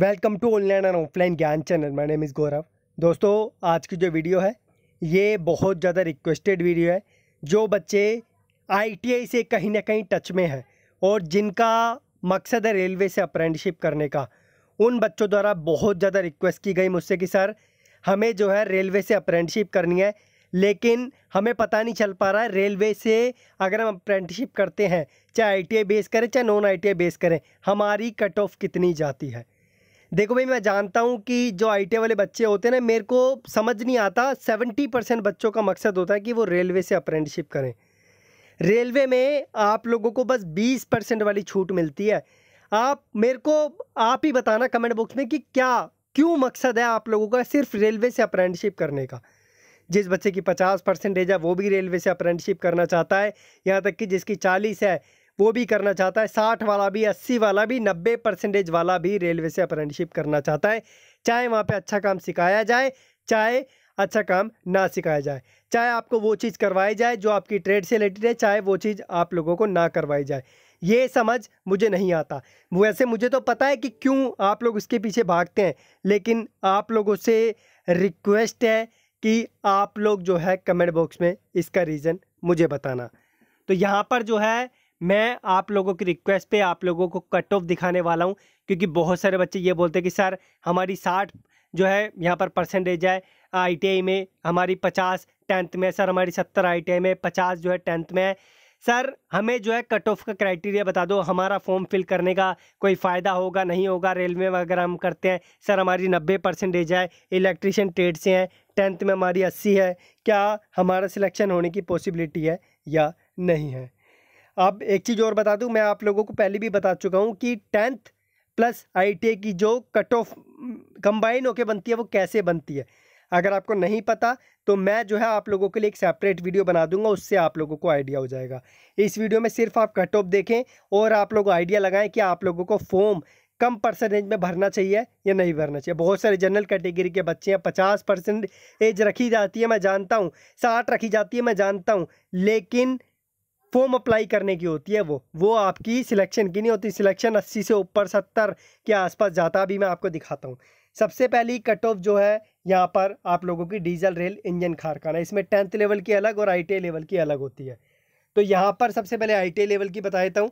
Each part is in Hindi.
welcome to online and offline ज्ञान channel my name is Gaurav दोस्तों आज की जो वीडियो है ये बहुत ज़्यादा रिक्वेस्टेड वीडियो है जो बच्चे आईटीआई से कहीं ना कहीं टच में हैं और जिनका मकसद है रेलवे से अप्रेंटिशिप करने का उन बच्चों द्वारा बहुत ज़्यादा रिक्वेस्ट की गई मुझसे कि सर हमें जो है रेलवे से अप्रेंटशिप करनी है लेकिन हमें पता नहीं चल पा रहा है रेलवे से अगर हम अप्रेंटिसिप करते हैं चाहे आईटीआई बेस करें चाहे नॉन आईटीआई बेस करें हमारी कट ऑफ कितनी जाती है देखो भाई मैं जानता हूँ कि जो आई वाले बच्चे होते हैं ना मेरे को समझ नहीं आता सेवेंटी परसेंट बच्चों का मकसद होता है कि वो रेलवे से अप्रेंटिशिप करें रेलवे में आप लोगों को बस बीस परसेंट वाली छूट मिलती है आप मेरे को आप ही बताना कमेंट बॉक्स में कि क्या क्यों मकसद है आप लोगों का सिर्फ रेलवे से अप्रेंटिसिप करने का जिस बच्चे की पचास परसेंटेज है वो भी रेलवे से अप्रेंटिसिप करना चाहता है यहाँ तक कि जिसकी चालीस है वो भी करना चाहता है साठ वाला भी अस्सी वाला भी नब्बे परसेंटेज वाला भी रेलवे से अप्रेंटिसशिप करना चाहता है चाहे वहाँ पे अच्छा काम सिखाया जाए चाहे अच्छा काम ना सिखाया जाए चाहे आपको वो चीज़ करवाई जाए जो आपकी ट्रेड से रिलेटेड है चाहे वो चीज़ आप लोगों को ना करवाई जाए ये समझ मुझे नहीं आता वैसे मुझे तो पता है कि क्यों आप लोग इसके पीछे भागते हैं लेकिन आप लोगों से रिक्वेस्ट है कि आप लोग जो है कमेंट बॉक्स में इसका रीज़न मुझे बताना तो यहाँ पर जो है मैं आप लोगों की रिक्वेस्ट पे आप लोगों को कट ऑफ दिखाने वाला हूँ क्योंकि बहुत सारे बच्चे ये बोलते हैं कि सर हमारी साठ जो है यहाँ पर परसेंटेज है आईटीआई में हमारी पचास टेंथ में सर हमारी सत्तर आईटीआई में पचास जो है टेंथ में है सर हमें जो है कट ऑफ का क्राइटेरिया बता दो हमारा फॉर्म फिल करने का कोई फ़ायदा होगा नहीं होगा रेलवे वगैरह हम करते हैं सर हमारी नब्बे परसेंटेज है इलेक्ट्रिशियन ट्रेड से हैं टेंथ में हमारी अस्सी है क्या हमारा सिलेक्शन होने की पॉसिबिलिटी है या नहीं है अब एक चीज़ और बता दूं मैं आप लोगों को पहले भी बता चुका हूं कि टेंथ प्लस आई की जो कट ऑफ कंबाइन होकर बनती है वो कैसे बनती है अगर आपको नहीं पता तो मैं जो है आप लोगों के लिए एक सेपरेट वीडियो बना दूंगा उससे आप लोगों को आइडिया हो जाएगा इस वीडियो में सिर्फ आप कट ऑफ देखें और आप लोग आइडिया लगाएं कि आप लोगों को फॉर्म कम परसेंटेज में भरना चाहिए या नहीं भरना चाहिए बहुत सारे जनरल कैटेगरी के बच्चे हैं पचास परसेंट एज रखी जाती है मैं जानता हूँ साठ रखी जाती है मैं जानता हूँ लेकिन फॉर्म अप्लाई करने की होती है वो वो आपकी सिलेक्शन की नहीं होती सिलेक्शन अस्सी से ऊपर सत्तर के आसपास जाता भी मैं आपको दिखाता हूँ सबसे पहली कट ऑफ जो है यहाँ पर आप लोगों की डीजल रेल इंजन कारखाना इसमें टेंथ लेवल की अलग और आई लेवल की अलग होती है तो यहाँ पर सबसे पहले आई लेवल की बता देता हूँ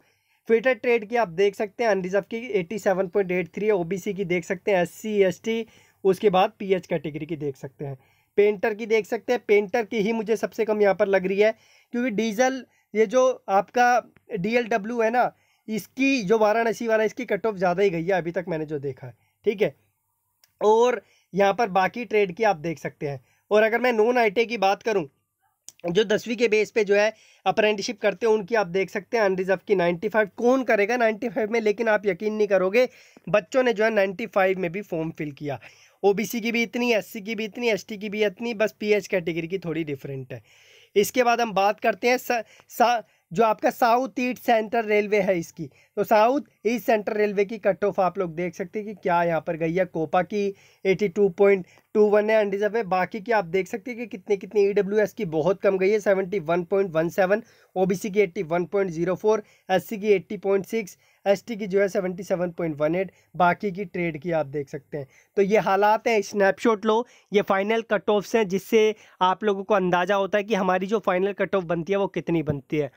फिटर ट्रेड की आप देख सकते हैं अनरिजर्व की eighty seven point O B C की देख सकते हैं एस टी उसके बाद एच कैटेगरी की देख सकते हैं पेंटर की देख सकते हैं पेंटर की ही मुझे सबसे कम यहाँ पर लग रही है क्योंकि डीजल ये जो आपका डी है ना इसकी जो वाराणसी वाला इसकी कट ऑफ ज़्यादा ही गई है अभी तक मैंने जो देखा है ठीक है और यहाँ पर बाकी ट्रेड की आप देख सकते हैं और अगर मैं नॉन आई की बात करूँ जो दसवीं के बेस पे जो है अप्रेंटिसिप करते हैं उनकी आप देख सकते हैं अनरिजर्व की 95 कौन करेगा 95 में लेकिन आप यकीन नहीं करोगे बच्चों ने जो है 95 में भी फॉर्म फिल किया ओबीसी की भी इतनी एससी की भी इतनी एसटी की भी इतनी बस पीएच कैटेगरी की थोड़ी डिफरेंट है इसके बाद हम बात करते हैं सा, सा, जो आपका साउथ ईस्ट सेंट्रल रेलवे है इसकी तो साउथ ईस्ट सेंट्रल रेलवे की कट ऑफ आप लोग देख सकते हैं कि क्या यहाँ पर गई है कोपा की 82.21 है अनरिजर्व है बाकी की आप देख सकते हैं कि कितने कितने ईडब्ल्यूएस की बहुत कम गई है 71.17 ओबीसी की 81.04 एससी की 80.6 एसटी की जो है 77.18 बाकी की ट्रेड की आप देख सकते हैं तो ये हालात हैं स्नैपशॉट लो ये फाइनल कट ऑफ्स हैं जिससे आप लोगों को अंदाज़ा होता है कि हमारी जो फाइनल कट ऑफ बनती है वो कितनी बनती है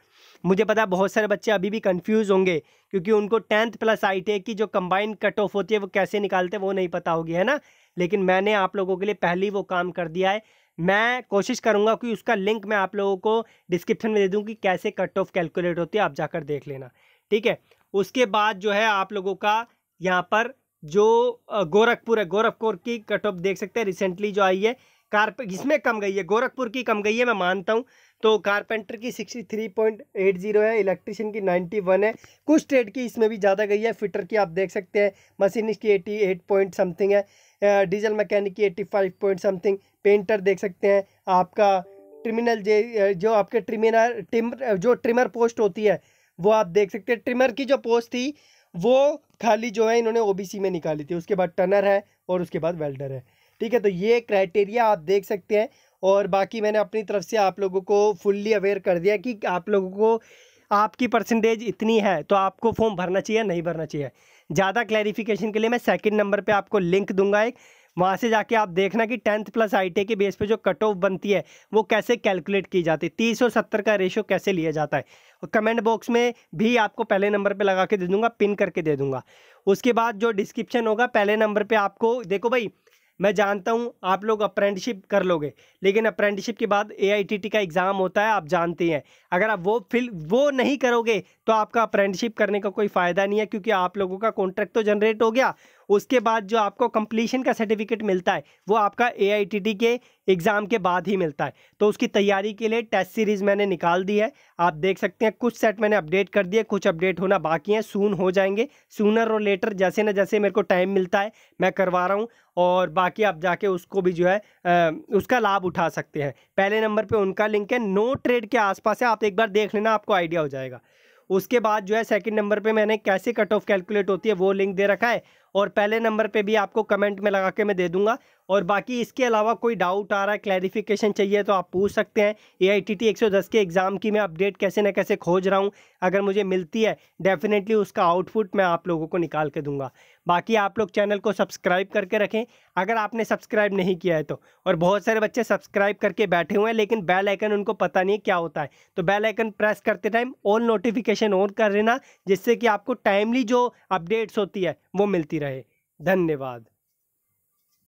मुझे पता है बहुत सारे बच्चे अभी भी कंफ्यूज होंगे क्योंकि उनको टेंथ प्लस आई की जो कंबाइंड कट ऑफ होती है वो कैसे निकालते हैं वो नहीं पता होगी है ना लेकिन मैंने आप लोगों के लिए पहले ही वो काम कर दिया है मैं कोशिश करूंगा कि उसका लिंक मैं आप लोगों को डिस्क्रिप्शन में दे दूँ कि कैसे कट ऑफ कैलकुलेट होती है आप जाकर देख लेना ठीक है उसके बाद जो है आप लोगों का यहाँ पर जो गोरखपुर है गोरखपुर की कट ऑफ देख सकते हैं रिसेंटली जो आई है कारपे इसमें कम गई है गोरखपुर की कम गई है मैं मानता हूँ तो कारपेंटर की sixty three point eight zero है इलेक्ट्रिशियन की नाइन्टी वन है कुछ ट्रेड की इसमें भी ज़्यादा गई है फिटर की आप देख सकते हैं मशीनिस्ट की एटी एट पॉइंट समथिंग है डीजल मैकेनिक की eighty five point something painter देख सकते हैं आपका ट्रिमिनल जे जो आपके ट्रिमिनर ट्रिम जो ट्रिमर पोस्ट होती है वो आप देख सकते हैं ट्रिमर की जो पोस्ट थी वो खाली जो है इन्होंने ओ में निकाली थी उसके बाद टनर है और उसके बाद वेल्डर है ठीक है तो ये क्राइटेरिया आप देख सकते हैं और बाकी मैंने अपनी तरफ से आप लोगों को फुल्ली अवेयर कर दिया कि आप लोगों को आपकी परसेंटेज इतनी है तो आपको फॉर्म भरना चाहिए नहीं भरना चाहिए ज़्यादा क्लैरिफिकेशन के लिए मैं सेकंड नंबर पे आपको लिंक दूंगा एक वहाँ से जाके आप देखना कि टेंथ प्लस आई के बेस पे जो कट ऑफ बनती है वो कैसे कैलकुलेट की जाती है तीस और सत्तर का रेशो कैसे लिया जाता है और कमेंट बॉक्स में भी आपको पहले नंबर पे लगा के दे दूंगा पिन करके दे दूंगा उसके बाद जो डिस्क्रिप्शन होगा पहले नंबर पर आपको देखो भाई मैं जानता हूँ आप लोग अप्रेंटिसिप कर लोगे लेकिन अप्रेंटिसिप के बाद ए का एग्ज़ाम होता है आप जानते हैं अगर आप वो फिल वो नहीं करोगे तो आपका अप्रेंटिसिप करने का कोई फ़ायदा नहीं है क्योंकि आप लोगों का कॉन्ट्रैक्ट तो जनरेट हो गया उसके बाद जो आपको कंप्लीशन का सर्टिफिकेट मिलता है वो आपका ए के एग्ज़ाम के बाद ही मिलता है तो उसकी तैयारी के लिए टेस्ट सीरीज़ मैंने निकाल दी है आप देख सकते हैं कुछ सेट मैंने अपडेट कर दिए कुछ अपडेट होना बाकी हैं सून हो जाएंगे सूनर और लेटर जैसे ना जैसे मेरे को टाइम मिलता है मैं करवा रहा हूँ और बाकी आप जाके उसको भी जो है आ, उसका लाभ उठा सकते हैं पहले नंबर पर उनका लिंक है नो ट्रेड के आसपास है आप एक बार देख लेना आपको आइडिया हो जाएगा उसके बाद जो है सेकंड नंबर पे मैंने कैसे कट ऑफ कैलकुलेट होती है वो लिंक दे रखा है और पहले नंबर पे भी आपको कमेंट में लगा के मैं दे दूंगा और बाकी इसके अलावा कोई डाउट आ रहा है क्लैरिफिकेशन चाहिए तो आप पूछ सकते हैं ए आई टी टी एक सौ दस के एग्ज़ाम की मैं अपडेट कैसे ना कैसे खोज रहा हूँ अगर मुझे मिलती है डेफिनेटली उसका आउटपुट मैं आप लोगों को निकाल के दूंगा बाकी आप लोग चैनल को सब्सक्राइब करके रखें अगर आपने सब्सक्राइब नहीं किया है तो और बहुत सारे बच्चे सब्सक्राइब करके बैठे हुए हैं लेकिन बेल आइकन उनको पता नहीं क्या होता है तो बेल आइकन प्रेस करते टाइम ऑल नोटिफिकेशन ऑन कर लेना जिससे कि आपको टाइमली जो अपडेट्स होती है वो मिलती है रहे धन्यवाद